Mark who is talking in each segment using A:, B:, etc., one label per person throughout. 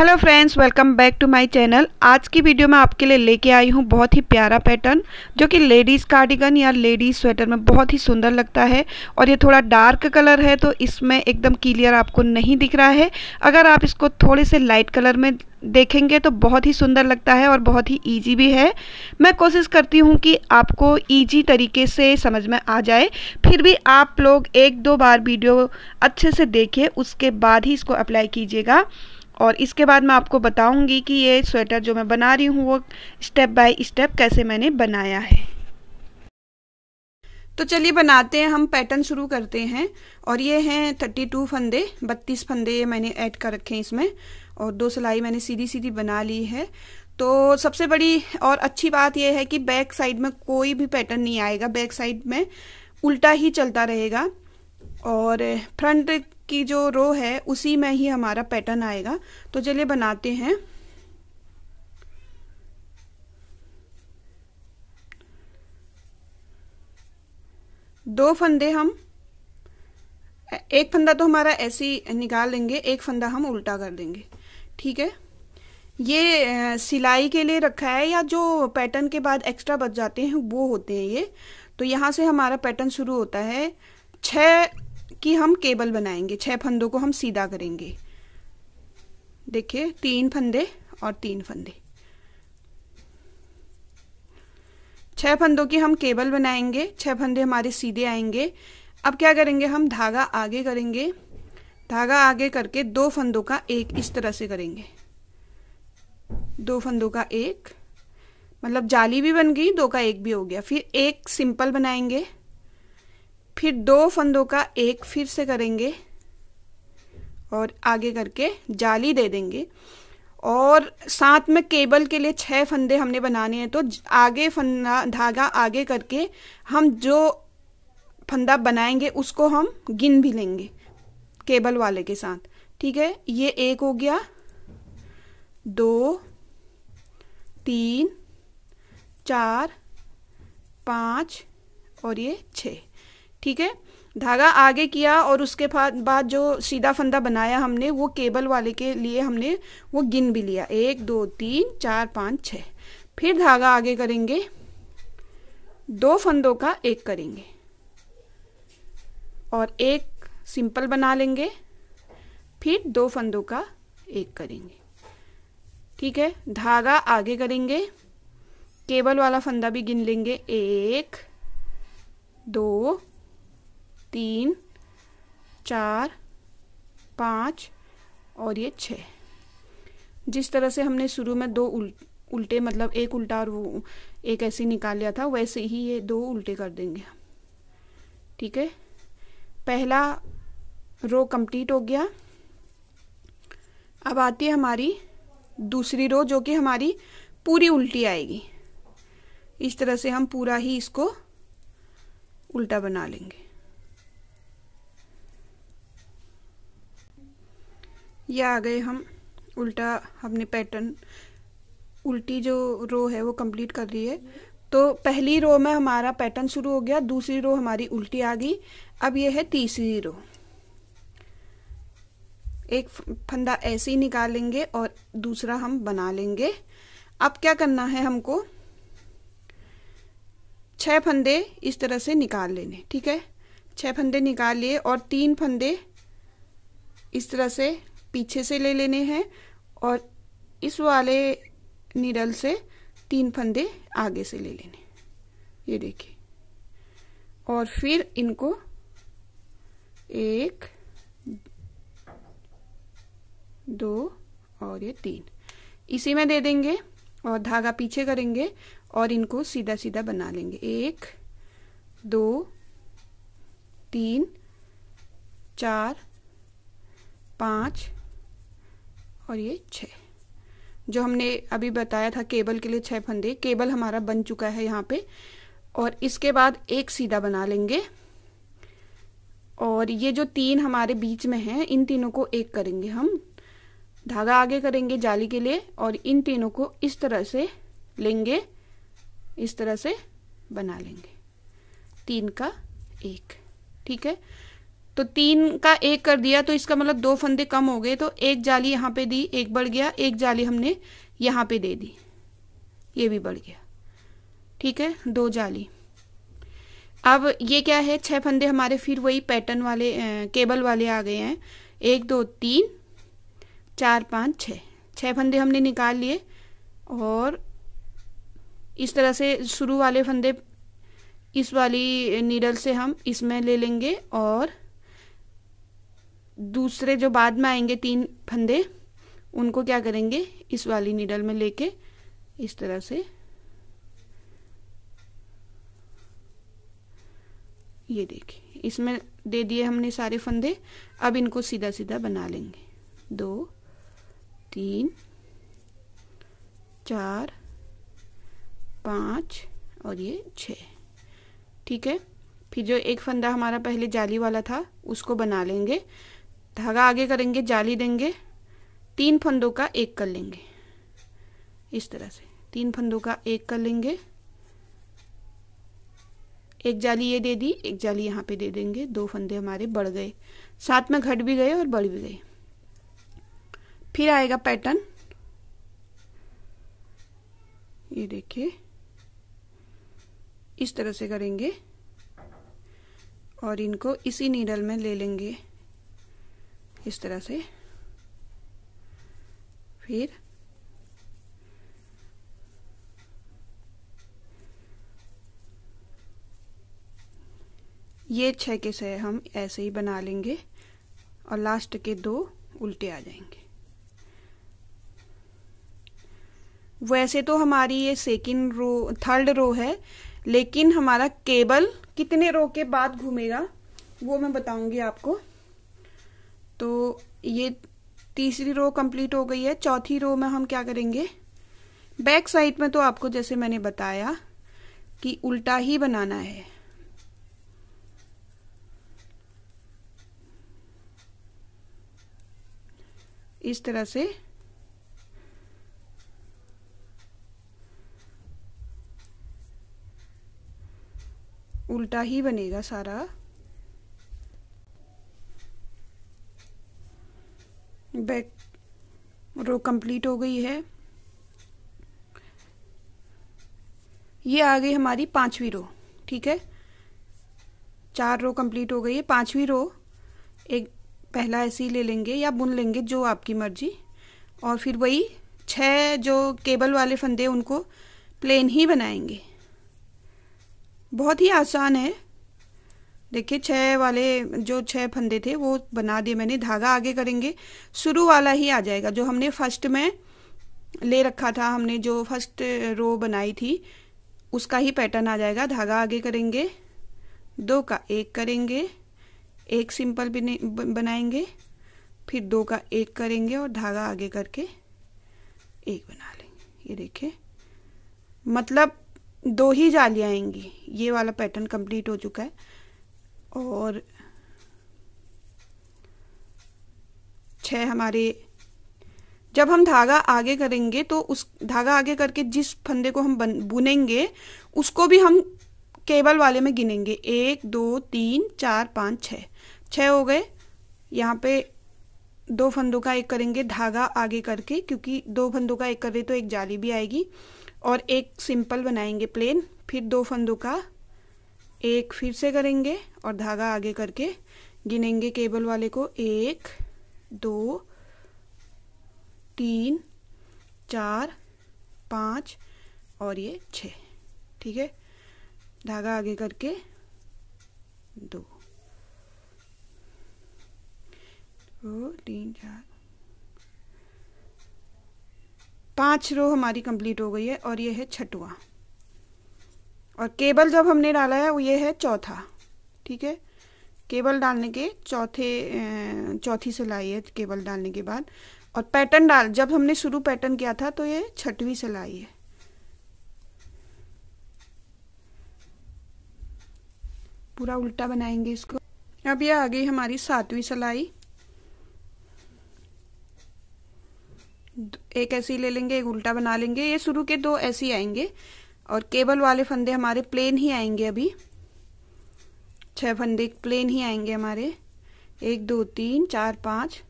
A: hello friends welcome back to my channel आज की video में आपके लिए लेके आई हूँ बहुत ही प्यारा पैटर्न जो कि लेडीज़ कार्डिगन या लेडीज़ स्वेटर में बहुत ही सुंदर लगता है और ये थोड़ा डार्क कलर है तो इसमें एकदम क्लियर आपको नहीं दिख रहा है अगर आप इसको थोड़े से लाइट कलर में देखेंगे तो बहुत ही सुंदर लगता है और बहुत ही इजी भी है मैं कोशिश करती हूँ कि आपको इजी तरीके से समझ में आ जाए फिर भी आप लोग एक दो बार वीडियो अच्छे से देखिए उसके बाद ही इसको अप्लाई कीजिएगा और इसके बाद मैं आपको बताऊंगी कि ये स्वेटर जो मैं बना रही हूँ वो स्टेप बाय स्टेप कैसे मैंने बनाया है तो चलिए बनाते हैं हम पैटर्न शुरू करते हैं और ये हैं 32 फंदे 32 फंदे ये मैंने ऐड कर रखे हैं इसमें और दो सिलाई मैंने सीधी सीधी बना ली है तो सबसे बड़ी और अच्छी बात यह है कि बैक साइड में कोई भी पैटर्न नहीं आएगा बैक साइड में उल्टा ही चलता रहेगा और फ्रंट की जो रो है उसी में ही हमारा पैटर्न आएगा तो चलिए बनाते हैं दो फंदे हम एक फंदा तो हमारा ऐसे ही निकाल लेंगे एक फंदा हम उल्टा कर देंगे ठीक है ये सिलाई के लिए रखा है या जो पैटर्न के बाद एक्स्ट्रा बच जाते हैं वो होते हैं ये तो यहाँ से हमारा पैटर्न शुरू होता है छः कि हम केबल बनाएंगे छह फंदों को हम सीधा करेंगे देखिए तीन फंदे और तीन फंदे छह फंदों की हम केबल बनाएंगे छह फंदे हमारे सीधे आएंगे अब क्या करेंगे हम धागा आगे करेंगे धागा आगे करके दो फंदों का एक इस तरह से करेंगे दो फंदों का एक मतलब जाली भी बन गई दो का एक भी हो गया फिर एक सिंपल बनाएंगे फिर दो फंदों का एक फिर से करेंगे और आगे करके जाली दे देंगे और साथ में केबल के लिए छह फंदे हमने बनाने हैं तो आगे फंदा धागा आगे करके हम जो फंदा बनाएंगे उसको हम गिन भी लेंगे केबल वाले के साथ ठीक है ये एक हो गया दो तीन चार पाँच और ये छः ठीक है धागा आगे किया और उसके बाद जो सीधा फंदा बनाया हमने वो केबल वाले के लिए हमने वो गिन भी लिया एक दो तीन चार पाँच छ फिर धागा आगे करेंगे दो फंदों का एक करेंगे और एक सिंपल बना लेंगे फिर दो फंदों का एक करेंगे ठीक है धागा आगे करेंगे केबल वाला फंदा भी गिन लेंगे एक दो तीन चार पाँच और ये छः जिस तरह से हमने शुरू में दो उल, उल्टे मतलब एक उल्टा और वो एक ऐसे निकाल लिया था वैसे ही ये दो उल्टे कर देंगे ठीक है पहला रो कंप्लीट हो गया अब आती है हमारी दूसरी रो जो कि हमारी पूरी उल्टी आएगी इस तरह से हम पूरा ही इसको उल्टा बना लेंगे ये आ गए हम उल्टा हमने पैटर्न उल्टी जो रो है वो कंप्लीट कर रही है तो पहली रो में हमारा पैटर्न शुरू हो गया दूसरी रो हमारी उल्टी आ गई अब ये है तीसरी रो एक फंदा ऐसे ही निकालेंगे और दूसरा हम बना लेंगे अब क्या करना है हमको छह फंदे इस तरह से निकाल लेने ठीक है छह फंदे निकाल लिए और तीन फंदे इस तरह से पीछे से ले लेने हैं और इस वाले निडल से तीन फंदे आगे से ले लेने ये देखिए और फिर इनको एक दो और ये तीन इसी में दे देंगे और धागा पीछे करेंगे और इनको सीधा सीधा बना लेंगे एक दो तीन चार पाँच और ये छः जो हमने अभी बताया था केबल के लिए छः फंदे केबल हमारा बन चुका है यहाँ पे और इसके बाद एक सीधा बना लेंगे और ये जो तीन हमारे बीच में हैं इन तीनों को एक करेंगे हम धागा आगे करेंगे जाली के लिए और इन तीनों को इस तरह से लेंगे इस तरह से बना लेंगे तीन का एक ठीक है तो तीन का एक कर दिया तो इसका मतलब दो फंदे कम हो गए तो एक जाली यहाँ पे दी एक बढ़ गया एक जाली हमने यहाँ पे दे दी ये भी बढ़ गया ठीक है दो जाली अब ये क्या है छह फंदे हमारे फिर वही पैटर्न वाले ए, केबल वाले आ गए हैं एक दो तीन चार पाँच छः छः फंदे हमने निकाल लिए और इस तरह से शुरू वाले फंदे इस वाली नीडल से हम इसमें ले लेंगे और दूसरे जो बाद में आएंगे तीन फंदे उनको क्या करेंगे इस वाली नीडल में लेके इस तरह से ये देखिए इसमें दे दिए हमने सारे फंदे अब इनको सीधा सीधा बना लेंगे दो तीन चार पाँच और ये छ ठीक है फिर जो एक फंदा हमारा पहले जाली वाला था उसको बना लेंगे धागा आगे करेंगे जाली देंगे तीन फंदों का एक कर लेंगे इस तरह से तीन फंदों का एक कर लेंगे एक जाली ये दे दी एक जाली यहाँ पे दे देंगे दो फंदे हमारे बढ़ गए साथ में घट भी गए और बढ़ भी गए फिर आएगा पैटर्न ये देखिए इस तरह से करेंगे और इनको इसी नीडल में ले लेंगे इस तरह से फिर ये छह के से हम ऐसे ही बना लेंगे और लास्ट के दो उल्टे आ जाएंगे वैसे तो हमारी ये सेकेंड रो थर्ड रो है लेकिन हमारा केबल कितने रो के बाद घूमेगा वो मैं बताऊंगी आपको तो ये तीसरी रो कंप्लीट हो गई है चौथी रो में हम क्या करेंगे बैक साइड में तो आपको जैसे मैंने बताया कि उल्टा ही बनाना है इस तरह से उल्टा ही बनेगा सारा बैक रो कंप्लीट हो गई है ये आ गई हमारी पांचवी रो ठीक है चार रो कंप्लीट हो गई है पांचवी रो एक पहला ऐसे ही ले लेंगे या बुन लेंगे जो आपकी मर्जी और फिर वही छह जो केबल वाले फंदे उनको प्लेन ही बनाएंगे बहुत ही आसान है देखिए छः वाले जो छः फंदे थे वो बना दिए मैंने धागा आगे करेंगे शुरू वाला ही आ जाएगा जो हमने फर्स्ट में ले रखा था हमने जो फर्स्ट रो बनाई थी उसका ही पैटर्न आ जाएगा धागा आगे करेंगे दो का एक करेंगे एक सिंपल बनाएंगे फिर दो का एक करेंगे और धागा आगे करके एक बना लेंगे ये देखिए मतलब दो ही जालियाँ आएंगी ये वाला पैटर्न कंप्लीट हो चुका है और छः हमारे जब हम धागा आगे करेंगे तो उस धागा आगे करके जिस फंदे को हम बुनेंगे उसको भी हम केबल वाले में गिनेंगे एक दो तीन चार पाँच छः छः हो गए यहाँ पे दो फंदों का एक करेंगे धागा आगे करके क्योंकि दो फंदों का एक करें तो एक जाली भी आएगी और एक सिंपल बनाएंगे प्लेन फिर दो फंदों का एक फिर से करेंगे और धागा आगे करके गिनेंगे केबल वाले को एक दो तीन चार पाँच और ये छः ठीक है धागा आगे करके दो दो तीन चार पांच रो हमारी कंप्लीट हो गई है और ये है छठवां और केबल जब हमने डाला है वो ये है चौथा ठीक है केबल डालने के चौथे चौथी सिलाई है केबल डालने के बाद और पैटर्न डाल जब हमने शुरू पैटर्न किया था तो ये छठवीं सिलाई है पूरा उल्टा बनाएंगे इसको अब ये आ गई हमारी सातवीं सिलाई एक ऐसी ले लेंगे एक उल्टा बना लेंगे ये शुरू के दो ऐसी आएंगे और केबल वाले फंदे हमारे प्लेन ही आएंगे अभी छह फंदे प्लेन ही आएंगे हमारे एक दो तीन चार पाँच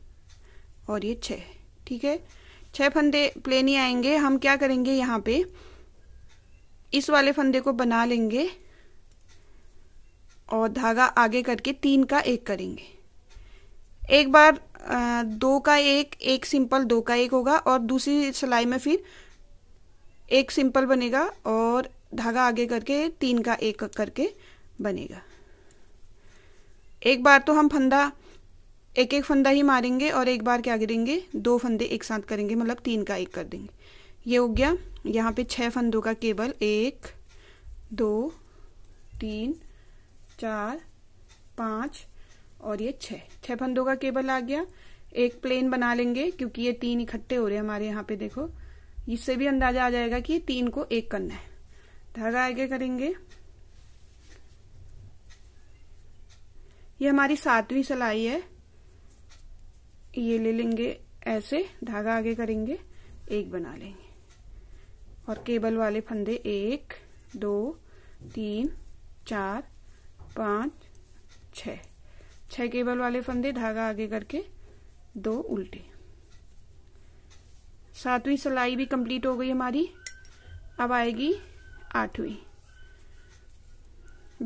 A: और ये छः ठीक है छह फंदे प्लेन ही आएंगे हम क्या करेंगे यहाँ पे इस वाले फंदे को बना लेंगे और धागा आगे करके तीन का एक करेंगे एक बार दो का एक एक सिंपल दो का एक होगा और दूसरी सिलाई में फिर एक सिंपल बनेगा और धागा आगे करके तीन का एक करके बनेगा एक बार तो हम फंदा एक एक फंदा ही मारेंगे और एक बार क्या करेंगे दो फंदे एक साथ करेंगे मतलब तीन का एक कर देंगे ये हो गया यहाँ पे छह फंदों का केबल एक दो तीन चार पाँच और ये छः छः फंदों का केबल आ गया एक प्लेन बना लेंगे क्योंकि ये तीन इकट्ठे हो रहे हैं हमारे यहाँ पे देखो इससे भी अंदाजा आ जाएगा कि तीन को एक करना है धागा आगे करेंगे ये हमारी सातवीं सलाई है ये ले लेंगे ऐसे धागा आगे करेंगे एक बना लेंगे और केबल वाले फंदे एक दो तीन चार पांच छ छह केबल वाले फंदे धागा आगे करके दो उल्टे सातवीं सिलाई भी कंप्लीट हो गई हमारी अब आएगी आठवीं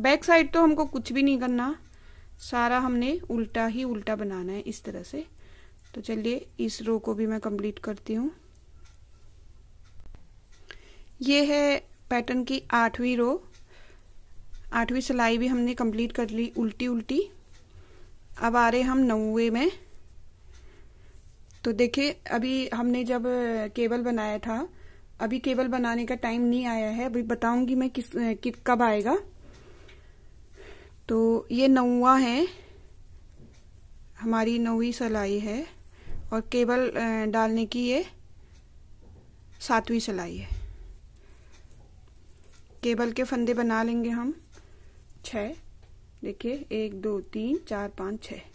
A: बैक साइड तो हमको कुछ भी नहीं करना सारा हमने उल्टा ही उल्टा बनाना है इस तरह से तो चलिए इस रो को भी मैं कंप्लीट करती हूँ ये है पैटर्न की आठवीं रो आठवीं सिलाई भी हमने कंप्लीट कर ली उल्टी उल्टी अब आ रहे हम नौवे में तो देखिए अभी हमने जब केबल बनाया था अभी केबल बनाने का टाइम नहीं आया है अभी बताऊंगी मैं किस कि, कब आएगा तो ये नौवा है हमारी नौवीं सलाई है और केबल डालने की ये सातवीं सलाई है केबल के फंदे बना लेंगे हम छः देखिए एक दो तीन चार पाँच छः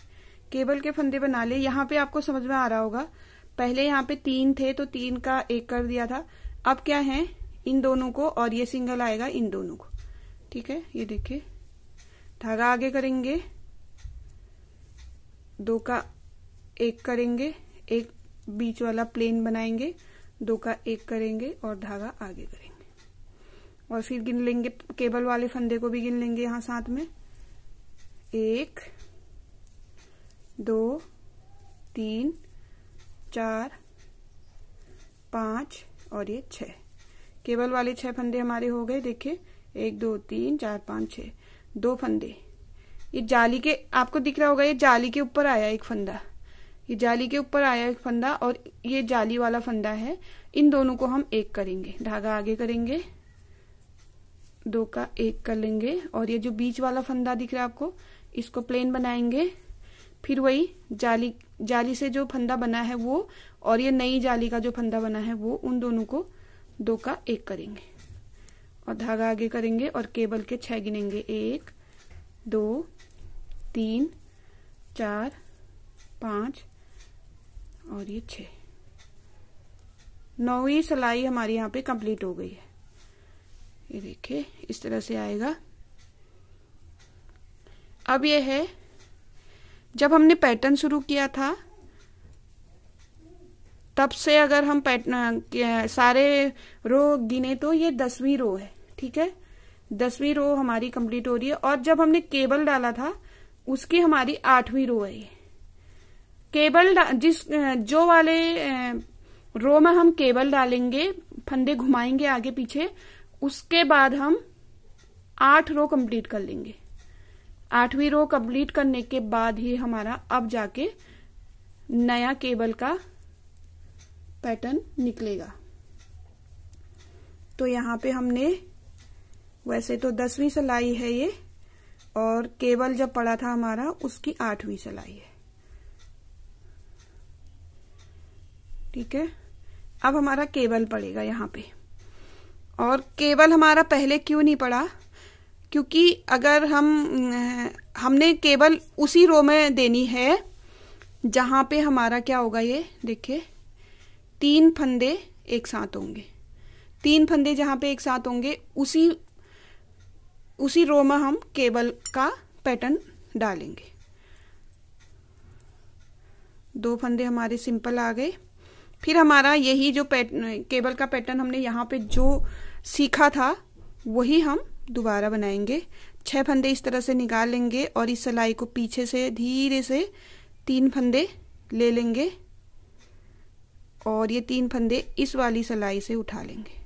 A: केबल के फंदे बना लिए यहाँ पे आपको समझ में आ रहा होगा पहले यहाँ पे तीन थे तो तीन का एक कर दिया था अब क्या है इन दोनों को और ये सिंगल आएगा इन दोनों को ठीक है ये देखिए धागा आगे करेंगे दो का एक करेंगे एक बीच वाला प्लेन बनाएंगे दो का एक करेंगे और धागा आगे करेंगे और फिर गिन लेंगे केबल वाले फंदे को भी गिन लेंगे यहां साथ में एक दो तीन चार पाँच और ये छः केबल वाले छः फंदे हमारे हो गए देखिए एक दो तीन चार पाँच छः दो फंदे ये जाली के आपको दिख रहा होगा ये जाली के ऊपर आया एक फंदा ये जाली के ऊपर आया एक फंदा और ये जाली वाला फंदा है इन दोनों को हम एक करेंगे धागा आगे करेंगे दो का एक कर लेंगे और ये जो बीच वाला फंदा दिख रहा है आपको इसको प्लेन बनाएंगे फिर वही जाली जाली से जो फंदा बना है वो और ये नई जाली का जो फंदा बना है वो उन दोनों को दो का एक करेंगे और धागा आगे करेंगे और केबल के छह गिनेंगे एक दो तीन चार पांच और ये छः नौवीं सिलाई हमारी यहाँ पे कंप्लीट हो गई है ये देखिए इस तरह से आएगा अब ये है जब हमने पैटर्न शुरू किया था तब से अगर हम पैटर्न सारे रो गिने तो ये दसवीं रो है ठीक है दसवीं रो हमारी कंप्लीट हो रही है और जब हमने केबल डाला था उसकी हमारी आठवीं रो है केबल जिस जो वाले रो में हम केबल डालेंगे फंदे घुमाएंगे आगे पीछे उसके बाद हम आठ रो कंप्लीट कर लेंगे आठवीं रो कंप्लीट करने के बाद ही हमारा अब जाके नया केबल का पैटर्न निकलेगा तो यहाँ पे हमने वैसे तो दसवीं सलाई है ये और केबल जब पड़ा था हमारा उसकी आठवीं सलाई है ठीक है अब हमारा केबल पड़ेगा यहाँ पे और केबल हमारा पहले क्यों नहीं पड़ा क्योंकि अगर हम हमने केवल उसी रो में देनी है जहाँ पे हमारा क्या होगा ये देखिए तीन फंदे एक साथ होंगे तीन फंदे जहाँ पे एक साथ होंगे उसी उसी रो में हम केबल का पैटर्न डालेंगे दो फंदे हमारे सिंपल आ गए फिर हमारा यही जो पैट केबल का पैटर्न हमने यहाँ पे जो सीखा था वही हम दोबारा बनाएंगे छह फंदे इस तरह से निकाल लेंगे और इस सिलाई को पीछे से धीरे से तीन फंदे ले लेंगे और ये तीन फंदे इस वाली सिलाई से उठा लेंगे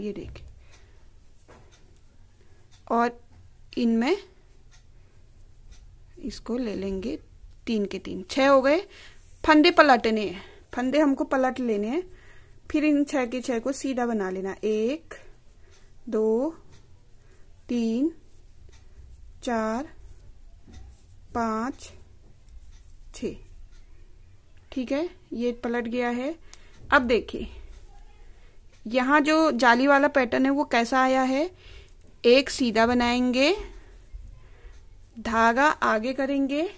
A: ये देखिए और इनमें इसको ले लेंगे तीन के तीन छह हो गए फंदे पलटने हैं फंदे हमको पलट लेने हैं फिर इन छह के छह को सीधा बना लेना एक दो तीन चार पांच छ ठीक है ये पलट गया है अब देखिए यहां जो जाली वाला पैटर्न है वो कैसा आया है एक सीधा बनाएंगे धागा आगे करेंगे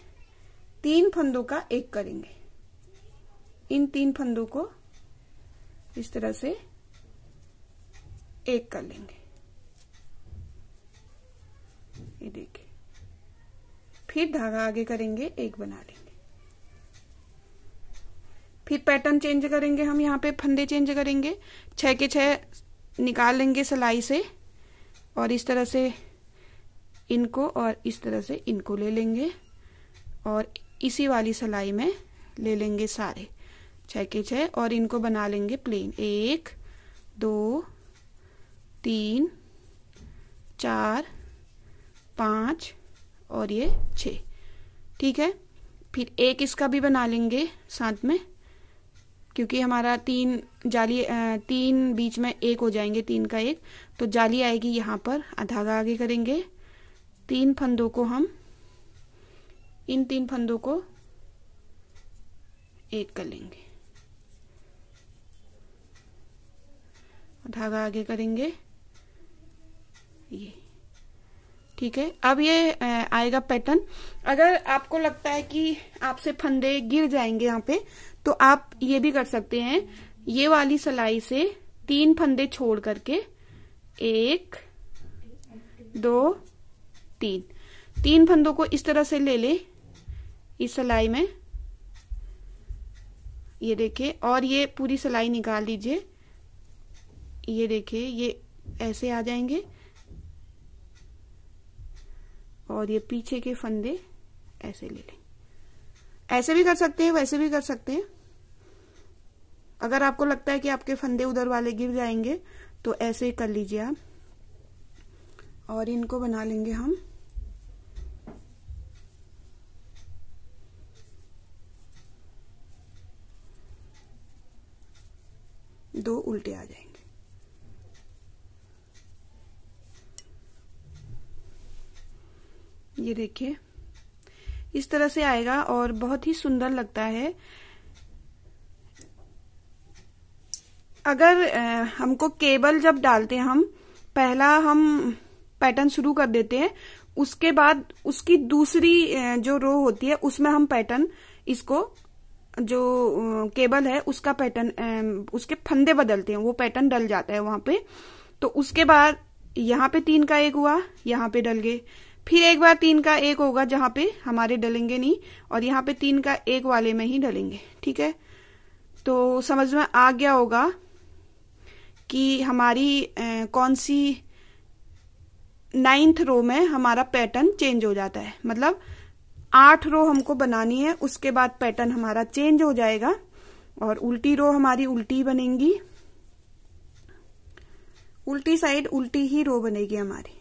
A: तीन फंदों का एक करेंगे इन तीन फंदों को इस तरह से एक कर लेंगे ये देखिए फिर धागा आगे करेंगे एक बना लेंगे फिर पैटर्न चेंज करेंगे हम यहाँ पे फंदे चेंज करेंगे छः के छः निकाल लेंगे सिलाई से और इस तरह से इनको और इस तरह से इनको ले लेंगे और इसी वाली सिलाई में ले लेंगे सारे छः के छः और इनको बना लेंगे प्लेन एक दो तीन चार पाँच और ये छः ठीक है फिर एक इसका भी बना लेंगे साथ में क्योंकि हमारा तीन जाली तीन बीच में एक हो जाएंगे तीन का एक तो जाली आएगी यहाँ पर आधागा आगे करेंगे तीन फंदों को हम इन तीन फंदों को एक कर लेंगे धागा आगे करेंगे ये ठीक है अब ये आएगा पैटर्न अगर आपको लगता है कि आपसे फंदे गिर जाएंगे यहाँ पे तो आप ये भी कर सकते हैं ये वाली सलाई से तीन फंदे छोड़ करके एक दो तीन तीन फंदों को इस तरह से ले ले इस सलाई में ये देखिए और ये पूरी सलाई निकाल लीजिए ये देखिए ये ऐसे आ जाएंगे और ये पीछे के फंदे ऐसे ले लें ऐसे भी कर सकते हैं वैसे भी कर सकते हैं अगर आपको लगता है कि आपके फंदे उधर वाले गिर जाएंगे तो ऐसे ही कर लीजिए आप और इनको बना लेंगे हम दो उल्टे आ जाएंगे ये देखिए इस तरह से आएगा और बहुत ही सुंदर लगता है अगर हमको केबल जब डालते हैं हम पहला हम पैटर्न शुरू कर देते हैं उसके बाद उसकी दूसरी जो रो होती है उसमें हम पैटर्न इसको जो केबल है उसका पैटर्न उसके फंदे बदलते हैं वो पैटर्न डल जाता है वहां पे तो उसके बाद यहाँ पे तीन का एक हुआ यहाँ पे डल गए फिर एक बार तीन का एक होगा जहां पे हमारे डलेंगे नहीं और यहाँ पे तीन का एक वाले में ही डलेंगे ठीक है तो समझ में आ गया होगा कि हमारी ए, कौन सी नाइन्थ रो में हमारा पैटर्न चेंज हो जाता है मतलब आठ रो हमको बनानी है उसके बाद पैटर्न हमारा चेंज हो जाएगा और उल्टी रो हमारी उल्टी बनेगी उल्टी साइड उल्टी ही रो बनेगी हमारी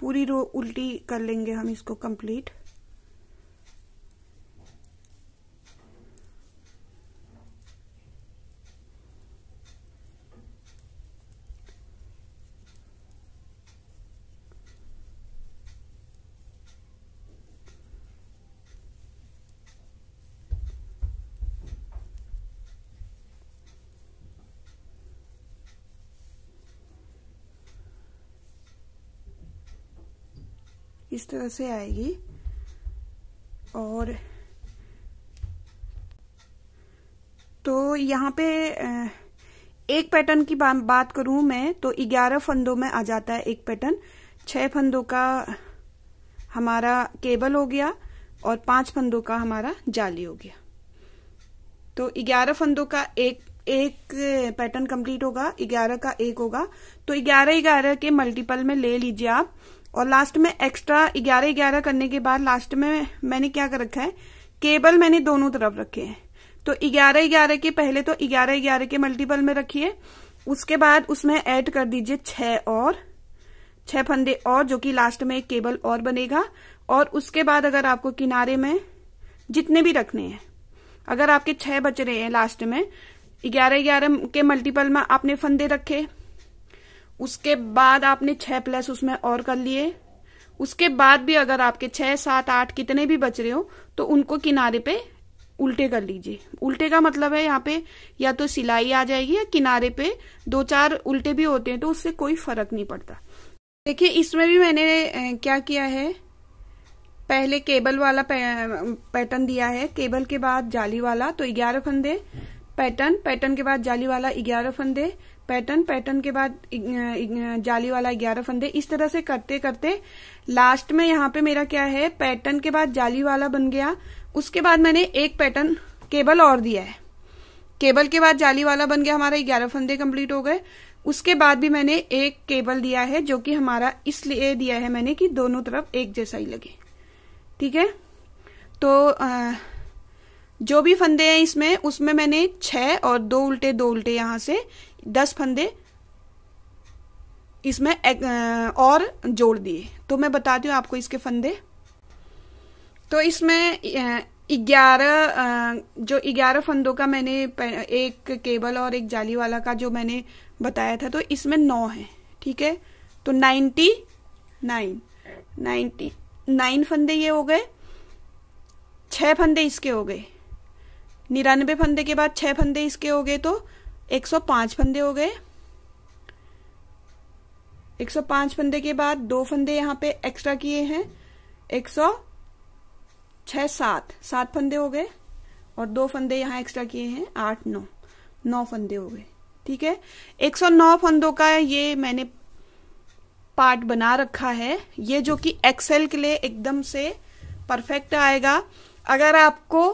A: पूरी रो उल्टी कर लेंगे हम इसको कंप्लीट इस तरह से आएगी और तो यहाँ पे एक पैटर्न की बात करूं मैं तो ग्यारह फंदों में आ जाता है एक पैटर्न छह फंदों का हमारा केबल हो गया और पांच फंदों का हमारा जाली हो गया तो ग्यारह फंदों का एक एक पैटर्न कंप्लीट होगा ग्यारह का एक होगा तो ग्यारह ग्यारह के मल्टीपल में ले लीजिए आप और लास्ट में एक्स्ट्रा ग्यारह ग्यारह करने के बाद लास्ट में मैंने क्या कर रखा है केबल मैंने दोनों तरफ रखे हैं तो ग्यारह ग्यारह के पहले तो ग्यारह ग्यारह के मल्टीपल में रखिए उसके बाद उसमें ऐड कर दीजिए छह और छह फंदे और जो कि लास्ट में एक केबल और बनेगा और उसके बाद अगर आपको किनारे में जितने भी रखने हैं अगर आपके छह बच रहे हैं लास्ट में ग्यारह ग्यारह के मल्टीपल में आपने फंदे रखे उसके बाद आपने छह प्लस उसमें और कर लिए उसके बाद भी अगर आपके छह सात आठ कितने भी बच रहे हो तो उनको किनारे पे उल्टे कर लीजिए उल्टे का मतलब है यहाँ पे या तो सिलाई आ जाएगी या किनारे पे दो चार उल्टे भी होते हैं तो उससे कोई फर्क नहीं पड़ता देखिए इसमें भी मैंने क्या किया है पहले केबल वाला पैटर्न दिया है केबल के बाद जाली वाला तो ग्यारह फंदे पैटर्न पैटर्न के बाद जाली वाला ग्यारह फंदे पैटर्न पैटर्न के बाद जाली वाला ग्यारह फंदे इस तरह से करते करते लास्ट में यहाँ पे मेरा क्या है पैटर्न के बाद जाली वाला बन गया उसके बाद मैंने एक पैटर्न केबल और दिया है केबल के बाद जाली वाला बन गया हमारा ग्यारह फंदे कंप्लीट हो गए उसके बाद भी मैंने एक केबल दिया है जो कि हमारा इसलिए दिया है मैंने कि दोनों तरफ एक जैसा ही लगे ठीक है तो आ, जो भी फंदे हैं इसमें उसमें मैंने छह और दो उल्टे दो उल्टे यहां से दस फंदे इसमें एक, और जोड़ दिए तो मैं बताती हूँ आपको इसके फंदे तो इसमें ग्यारह जो ग्यारह फंदों का मैंने एक केबल और एक जाली वाला का जो मैंने बताया था तो इसमें नौ है ठीक है तो नाइन्टी नाइन नाइन्टी नाइन फंदे ये हो गए छः फंदे इसके हो गए निन्यानवे फंदे के बाद छः फंदे इसके हो गए तो 105 फंदे हो गए 105 फंदे के बाद दो फंदे यहाँ पे एक्स्ट्रा किए हैं एक सौ छह सात सात फंदे हो गए और दो फंदे यहाँ एक्स्ट्रा किए हैं आठ नौ नौ फंदे हो गए ठीक है 109 फंदों का ये मैंने पार्ट बना रखा है ये जो कि एक्सेल के लिए एकदम से परफेक्ट आएगा अगर आपको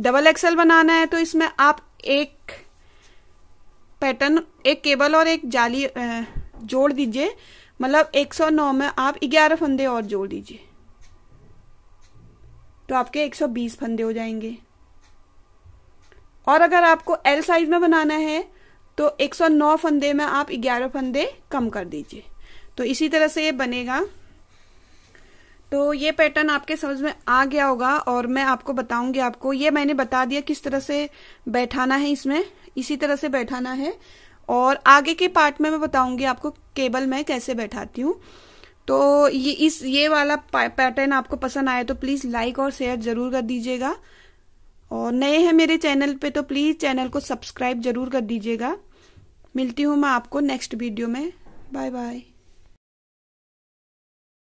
A: डबल एक्सेल बनाना है तो इसमें आप एक पैटर्न एक केबल और एक जाली जोड़ दीजिए मतलब 109 में आप 11 फंदे और जोड़ दीजिए तो आपके 120 फंदे हो जाएंगे और अगर आपको एल साइज में बनाना है तो 109 फंदे में आप 11 फंदे कम कर दीजिए तो इसी तरह से ये बनेगा तो ये पैटर्न आपके समझ में आ गया होगा और मैं आपको बताऊंगी आपको ये मैंने बता दिया किस तरह से बैठाना है इसमें इसी तरह से बैठाना है और आगे के पार्ट में मैं बताऊंगी आपको केबल मैं कैसे बैठाती हूँ तो ये इस ये वाला पैटर्न आपको पसंद आया तो प्लीज़ लाइक और शेयर ज़रूर कर दीजिएगा और नए हैं मेरे चैनल पे तो प्लीज़ चैनल को सब्सक्राइब ज़रूर कर दीजिएगा मिलती हूँ मैं आपको नेक्स्ट वीडियो में बाय बाय